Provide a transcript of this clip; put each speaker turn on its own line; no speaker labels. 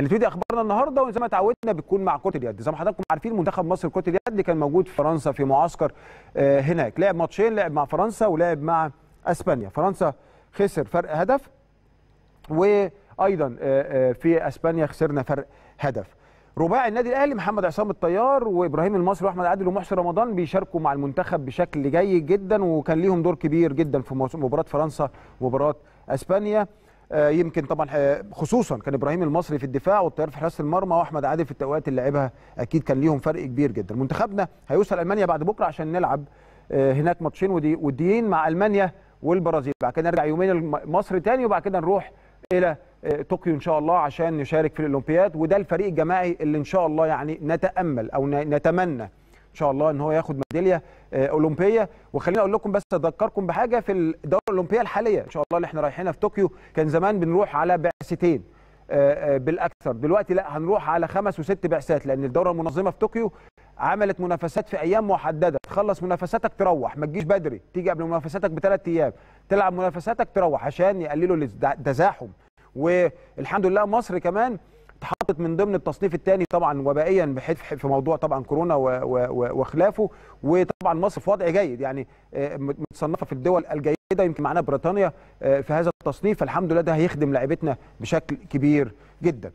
هنبتدي اخبارنا النهارده وزي ما اتعودنا بتكون مع كره اليد زي ما حضراتكم عارفين منتخب مصر كره اليد كان موجود في فرنسا في معسكر آه، هناك لعب ماتشين لعب مع فرنسا ولعب مع اسبانيا فرنسا خسر فرق هدف وايضا آه، آه، في اسبانيا خسرنا فرق هدف رباعي النادي الاهلي محمد عصام الطيار وابراهيم المصري واحمد عادل ومحسن رمضان بيشاركوا مع المنتخب بشكل جيد جدا وكان ليهم دور كبير جدا في مباراه فرنسا ومباراه اسبانيا آه، يمكن طبعا آه، خصوصا كان ابراهيم المصري في الدفاع والطيار في حراسه المرمى واحمد عادل في التوقيت اللي لعبها اكيد كان ليهم فرق كبير جدا منتخبنا هيوصل المانيا بعد بكره عشان نلعب آه، هناك ماتشين ودي وديين مع المانيا والبرازيل بعد كده نرجع يومين مصر تاني وبعد كده نروح الى طوكيو ان شاء الله عشان نشارك في الاولمبياد وده الفريق الجماعي اللي ان شاء الله يعني نتامل او نتمنى ان شاء الله ان هو ياخد ميداليه آه، اولمبيه وخليني اقول لكم بس اذكركم بحاجه في الدوره الاولمبيه الحاليه ان شاء الله اللي احنا رايحينها في طوكيو كان زمان بنروح على بعثتين آه، آه، بالاكثر دلوقتي لا هنروح على خمس وست بعثات لان الدوره المنظمه في طوكيو عملت منافسات في ايام محدده تخلص منافساتك تروح ما تجيش بدري تيجي قبل منافساتك بثلاث ايام تلعب منافساتك تروح عشان يقللوا التزاحم والحمد لله مصر كمان اتحطت من ضمن التصنيف الثاني طبعا وبائيا بحيث في موضوع طبعا كورونا وخلافه وطبعا مصر في وضع جيد يعني آه، متصنفه في الدول الجيده يمكن معانا بريطانيا آه، في هذا التصنيف فالحمد لله ده هيخدم لعبتنا بشكل كبير جدا